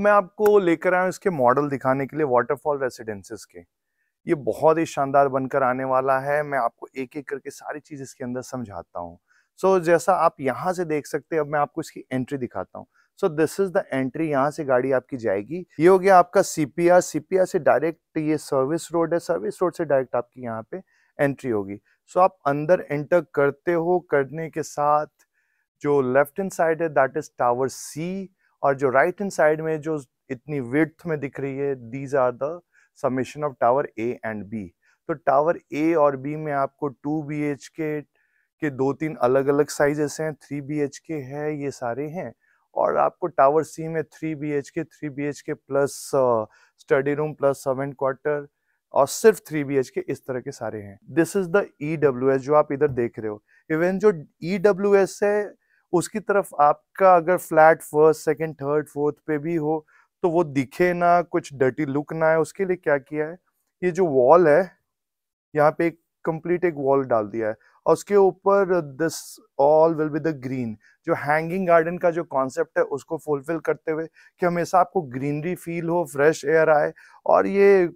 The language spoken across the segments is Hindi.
मैं आपको लेकर आया हूँ इसके मॉडल दिखाने के लिए वाटरफॉल रेसिडेंसेस के ये बहुत ही शानदार बनकर आने वाला है मैं आपको एक एक करके सारी चीज़ इसके अंदर समझाता हूँ सो so, जैसा आप यहाँ से देख सकते हैं अब मैं आपको इसकी एंट्री दिखाता हूँ so this is the entry यहाँ से गाड़ी आपकी जाएगी ये हो गया आपका सीपीआर सीपीआर से डायरेक्ट ये सर्विस रोड है सर्विस रोड से डायरेक्ट आपकी यहाँ पे एंट्री होगी सो so, आप अंदर एंटर करते हो करने के साथ जो लेफ्ट हैंड साइड है दैट इज टावर सी और जो राइट हैंड साइड में जो इतनी विथ में दिख रही है these are the summation of tower A and B तो टावर ए और बी में आपको टू बी एच के के दो तीन अलग अलग साइजेस हैं थ्री बी एच के है ये सारे हैं और आपको टावर सी में three B H K three B H K plus study room plus seven quarter और सिर्फ थ्री बी एच के इस तरह के सारे हैं this is the E W S जो आप इधर देख रहे हो इवन जो ई डब्ल्यू एस है उसकी तरफ आपका अगर flat first second third fourth पे भी हो तो वो दिखे ना कुछ डर्टी लुक ना है उसके लिए क्या किया है ये जो वॉल है यहाँ पे एक कंप्लीट एक वॉल डाल दिया है और उसके ऊपर this all will be the green जो हैंगिंग गार्डन का जो कॉन्सेप्ट है उसको फुलफिल करते हुए कि हमेशा आपको ग्रीनरी फील हो फ्रेश एयर आए और ये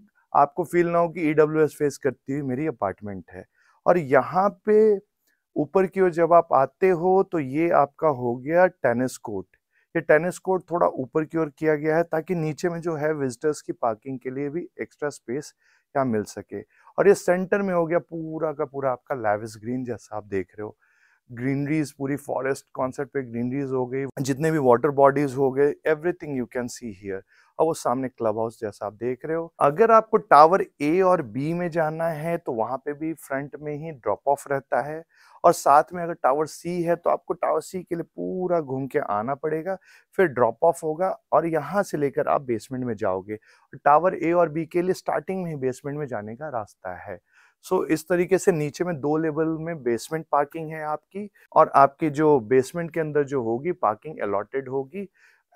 आपको फील ना हो कि ई e फेस करती हुई मेरी अपार्टमेंट है और यहाँ पे ऊपर की ओर जब आप आते हो तो ये आपका हो गया टेनिस कोर्ट ये टेनिस कोर्ट थोड़ा ऊपर की ओर किया गया है ताकि नीचे में जो है विजिटर्स की पार्किंग के लिए भी एक्स्ट्रा स्पेस यहाँ मिल सके और ये सेंटर में हो गया पूरा का पूरा आपका लेविस ग्रीन जैसा आप देख रहे हो ग्रीनरीज पूरी फॉरेस्ट कॉन्सेप्ट पे ग्रीनरीज हो गई जितने भी वाटर बॉडीज हो गए everything you can see here और वो सामने क्लब हाउस जैसा आप देख रहे हो अगर आपको टावर ए और बी में जाना है तो वहाँ पे भी फ्रंट में ही ड्रॉप ऑफ रहता है और साथ में अगर टावर सी है तो आपको टावर सी के लिए पूरा घूम के आना पड़ेगा फिर ड्रॉप ऑफ होगा और यहाँ से लेकर आप बेसमेंट में जाओगे टावर ए और बी के लिए स्टार्टिंग में ही बेसमेंट में जाने का रास्ता है सो so, इस तरीके से नीचे में दो लेवल में बेसमेंट पार्किंग है आपकी और आपके जो बेसमेंट के अंदर जो होगी पार्किंग अलॉटेड होगी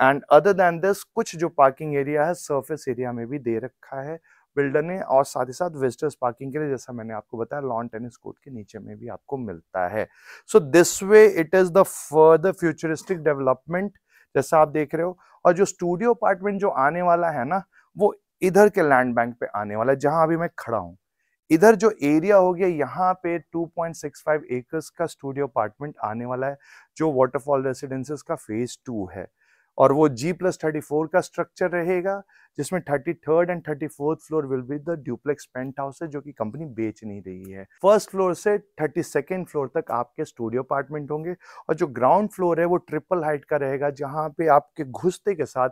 एंड अदर देन दिस कुछ जो पार्किंग एरिया है सरफेस एरिया में भी दे रखा है बिल्डर ने और साथ ही साथ विजिटर्स पार्किंग के लिए जैसा मैंने आपको बताया लॉन टेनिस कोर्ट के नीचे में भी आपको मिलता है so this way it is the further futuristic development जैसा आप देख रहे हो और जो स्टूडियो अपार्टमेंट जो आने वाला है ना वो इधर के लैंड बैंक पे आने वाला है जहां अभी मैं खड़ा हूँ इधर जो एरिया हो गया यहाँ पे 2.65 एकर्स का स्टूडियो अपार्टमेंट आने वाला है जो वाटरफॉल रेसिडेंसेस का फेज टू है और वो जी प्लस थर्टी फोर का स्ट्रक्चर रहेगा जिसमें thirty third and thirty fourth floor will be the duplex penthouse है जो कि कंपनी बेच नहीं रही है फर्स्ट फ्लोर से थर्टी सेकेंड फ्लोर तक आपके स्टूडियो अपार्टमेंट होंगे और जो ग्राउंड फ्लोर है वो ट्रिपल हाइट का रहेगा जहाँ पे आपके घुसते के साथ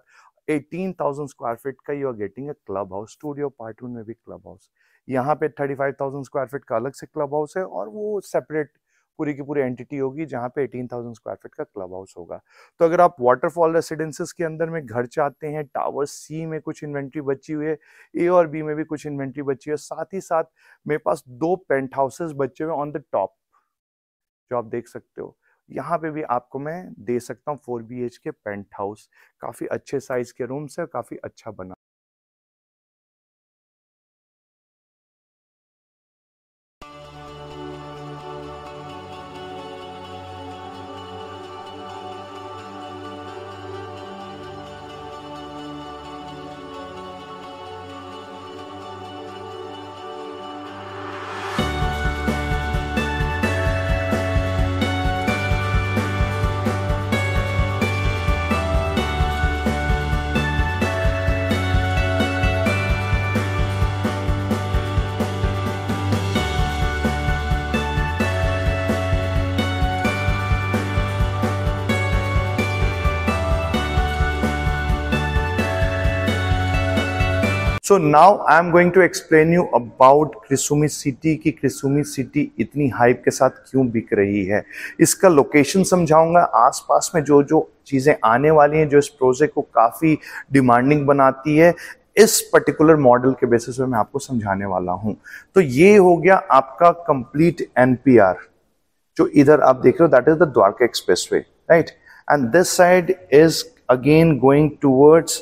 एटीन थाउजेंड स्क्वायर फीट का you are getting a clubhouse studio apartment में भी क्लब हाउस यहाँ पे thirty five thousand square feet का अलग से क्लब हाउस है और वो सेपरेट पूरी की पूरी एंटिटी होगी जहाँ पे 18,000 स्क्वायर फीट का क्लब हाउस होगा तो अगर आप वाटरफॉल रेसिडेंसेस के अंदर में घर चाहते हैं टावर सी में कुछ इन्वेंट्री बची हुई है ए और बी में भी कुछ इन्वेंट्री बची है साथ ही साथ मेरे पास दो पेंट हाउसेज बचे हुए ऑन द टॉप जो आप देख सकते हो यहाँ पे भी आपको मैं दे सकता हूँ four B K penthouse काफ़ी अच्छे साइज़ के रूम्स है काफ़ी अच्छा बना so now I am going to explain you about Krisumi city की क्रिसुमी सिटी इतनी हाइप के साथ क्यों बिक रही है इसका लोकेशन समझाऊंगा आसपास में जो जो चीज़ें आने वाली हैं जो इस प्रोजेक्ट को काफ़ी डिमांडिंग बनाती है इस पर्टिकुलर मॉडल के बेसिस पे मैं आपको समझाने वाला हूं तो ये हो गया आपका कंप्लीट एनपीआर जो इधर आप देख रहे हो that is the Dwarka expressway right and this side is again going towards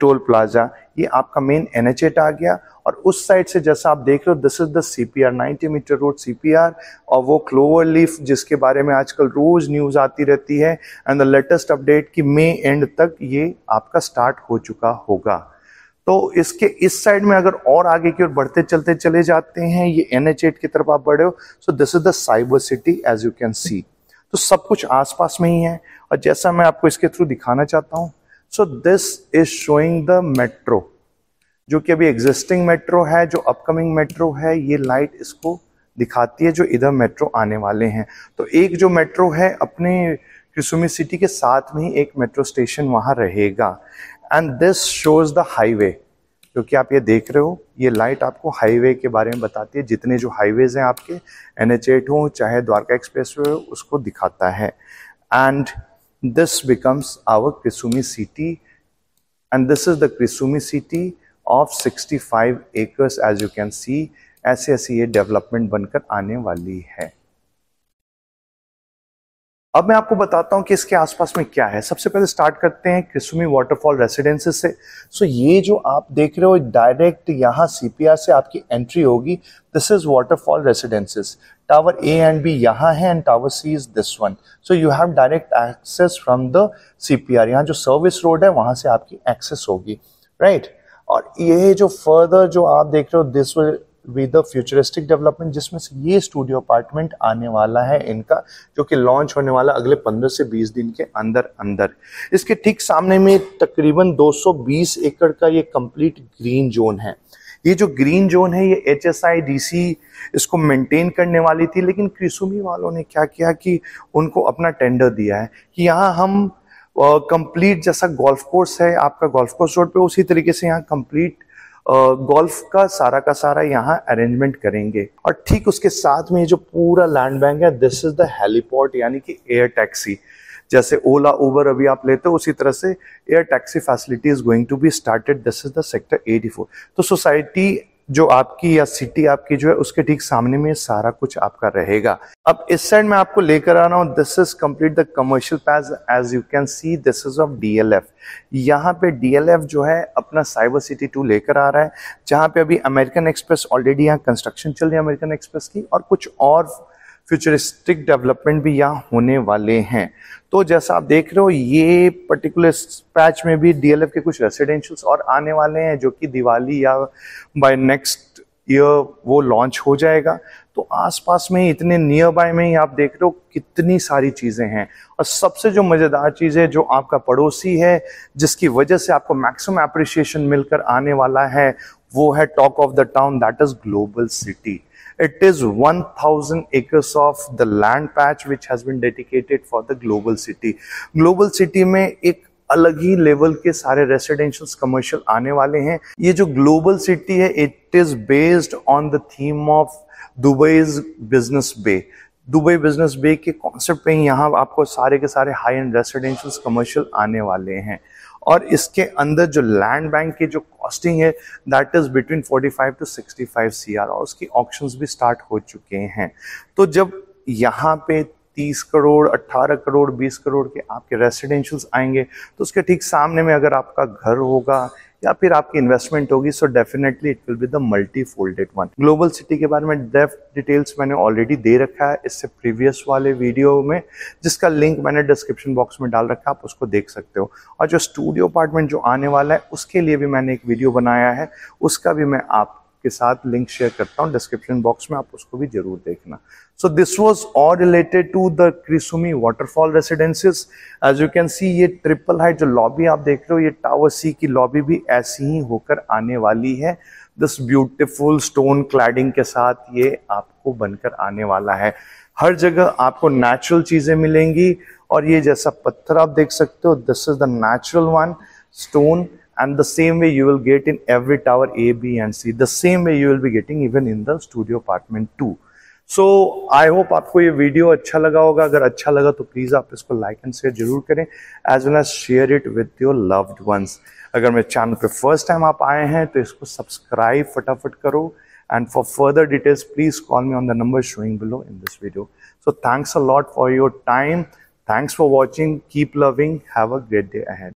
toll plaza ये आपका मेन एन आ गया और उस साइड से जैसा आप देख रहे हो this is the CPR 90 meter road CPR और वो क्लोवर लीफ जिसके बारे में आजकल रोज न्यूज आती रहती है एंड द लेटेस्ट अपडेट कि मे एंड तक ये आपका स्टार्ट हो चुका होगा तो इसके इस साइड में अगर और आगे की ओर बढ़ते चलते चले जाते हैं ये एन एच एट की तरफ आप बढ़े हो so this is the cyber city as you can see तो सब कुछ आसपास में ही है और जैसा मैं आपको इसके थ्रू दिखाना चाहता हूँ so this is showing the metro जो कि अभी एग्जिस्टिंग मेट्रो है जो अपकमिंग मेट्रो है ये लाइट इसको दिखाती है जो इधर मेट्रो आने वाले हैं तो एक जो मेट्रो है अपने किसुमी सिटी के साथ में ही एक मेट्रो स्टेशन वहां रहेगा and this shows the highway क्योंकि आप ये देख रहे हो ये लाइट आपको हाईवे के बारे में बताती है जितने जो हाईवेज हैं आपके एन एच एट चाहे द्वारका एक्सप्रेस वे हो उसको दिखाता है and This becomes our Krisumi city and this is the Krisumi city of 65 acres as you can see ऐसे ऐसे ये डेवलपमेंट बनकर आने वाली है अब मैं आपको बताता हूं कि इसके आसपास में क्या है सबसे पहले स्टार्ट करते हैं किसुमी वाटरफॉल रेसिडेंसेस से सो ये जो आप देख रहे हो डायरेक्ट यहाँ सीपीआर से आपकी एंट्री होगी this is waterfall residences tower A and B यहाँ है and tower C is this one so you have direct access from the CPR यहाँ जो सर्विस रोड है वहां से आपकी एक्सेस होगी राइट right? और ये जो फर्दर जो आप देख रहे हो this with the futuristic development जिसमें से ये स्टूडियो अपार्टमेंट आने वाला है इनका जो कि लॉन्च होने वाला अगले 15 से 20 दिन के अंदर अंदर इसके ठीक सामने में तकरीबन 220 एकड़ का ये कंप्लीट ग्रीन जोन है ये जो ग्रीन जोन है ये H S I D C इसको मेंटेन करने वाली थी लेकिन क्रिसुमी वालों ने क्या किया कि उनको अपना टेंडर दिया है कि यहाँ हम कंप्लीट जैसा गोल्फ कोर्स है आपका गोल्फ कोर्स रोड पे उसी तरीके से यहाँ कंप्लीट गोल्फ का सारा का सारा यहाँ अरेंजमेंट करेंगे और ठीक उसके साथ में ये जो पूरा लैंड बैंक है दिस इज द हेलीपोर्ट यानी कि एयर टैक्सी जैसे ओला उबर अभी आप लेते हो उसी तरह से air taxi facility is going to be started this is the sector 84 तो सोसाइटी जो आपकी या सिटी आपकी जो है उसके ठीक सामने में सारा कुछ आपका रहेगा अब इस साइड में आपको लेकर आ रहा हूँ this is complete the commercial space as you can see this is of DLF यहाँ पे डीएलएफ जो है अपना साइबर सिटी टू लेकर आ रहा है जहां पे अभी अमेरिकन एक्सप्रेस ऑलरेडी यहाँ कंस्ट्रक्शन चल रही है अमेरिकन एक्सप्रेस की और कुछ और फ्यूचरिस्टिक डेवलपमेंट भी यहाँ होने वाले हैं तो जैसा आप देख रहे हो ये पर्टिकुलर पैच में भी डीएलएफ के कुछ रेसिडेंशियल्स और आने वाले हैं जो कि दिवाली या बाय नेक्स्ट ईयर वो लॉन्च हो जाएगा तो आसपास में इतने नियर बाय में ही आप देख रहे हो कितनी सारी चीज़ें हैं और सबसे जो मज़ेदार चीज़ है जो आपका पड़ोसी है जिसकी वजह से आपको मैक्सिमम अप्रिसिएशन मिलकर आने वाला है वो है talk of the town that is global city it is 1000 acres of the land patch which has been dedicated for the global city global city में एक अलग ही लेवल के सारे रेसिडेंशियल कमर्शियल आने वाले हैं ये जो ग्लोबल सिटी है it is based on the theme of Dubai business bay Dubai business bay के कॉन्सेप्ट पे ही यहाँ आपको सारे के सारे हाई एंड रेसिडेंशियल कमर्शियल आने वाले हैं और इसके अंदर जो लैंड बैंक की जो कॉस्टिंग है that is between 45 to 65 CR और उसकी ऑप्शन भी स्टार्ट हो चुके हैं तो जब यहाँ पे 30 करोड़ 18 करोड़ 20 करोड़ के आपके रेसिडेंशियल्स आएंगे तो उसके ठीक सामने में अगर आपका घर होगा या फिर आपकी इन्वेस्टमेंट होगी so definitely it will be the multi folded one global city के बारे में डेफ डिटेल्स मैंने ऑलरेडी दे रखा है इससे प्रीवियस वाले वीडियो में जिसका लिंक मैंने डिस्क्रिप्शन बॉक्स में डाल रखा है आप उसको देख सकते हो और जो स्टूडियो अपार्टमेंट जो आने वाला है उसके लिए भी मैंने एक वीडियो बनाया है उसका भी मैं आप के साथ लिंक शेयर करता हूँ डिस्क्रिप्शन बॉक्स में आप उसको भी जरूर देखना so this was all related to the Krisumi waterfall residences as you can see ये ट्रिपल हाइट जो लॉबी आप देख रहे हो ये टावर सी की लॉबी भी ऐसी ही होकर आने वाली है दिस ब्यूटिफुल स्टोन क्लैडिंग के साथ ये आपको बनकर आने वाला है हर जगह आपको नेचुरल चीजें मिलेंगी और ये जैसा पत्थर आप देख सकते हो this is the natural one stone and the same way you will get in every tower A, B and C. The same way you will be getting even in the studio apartment too. So I hope आपको ये वीडियो अच्छा लगा होगा अगर अच्छा लगा तो प्लीज़ आप इसको लाइक एंड शेयर जरूर करें as well as share it with your loved ones अगर मेरे चैनल पे फर्स्ट टाइम आप आए हैं तो इसको सब्सक्राइब फटाफट करो and for further details please call me on the number showing below in this video so thanks a lot for your time thanks for watching keep loving have a great day ahead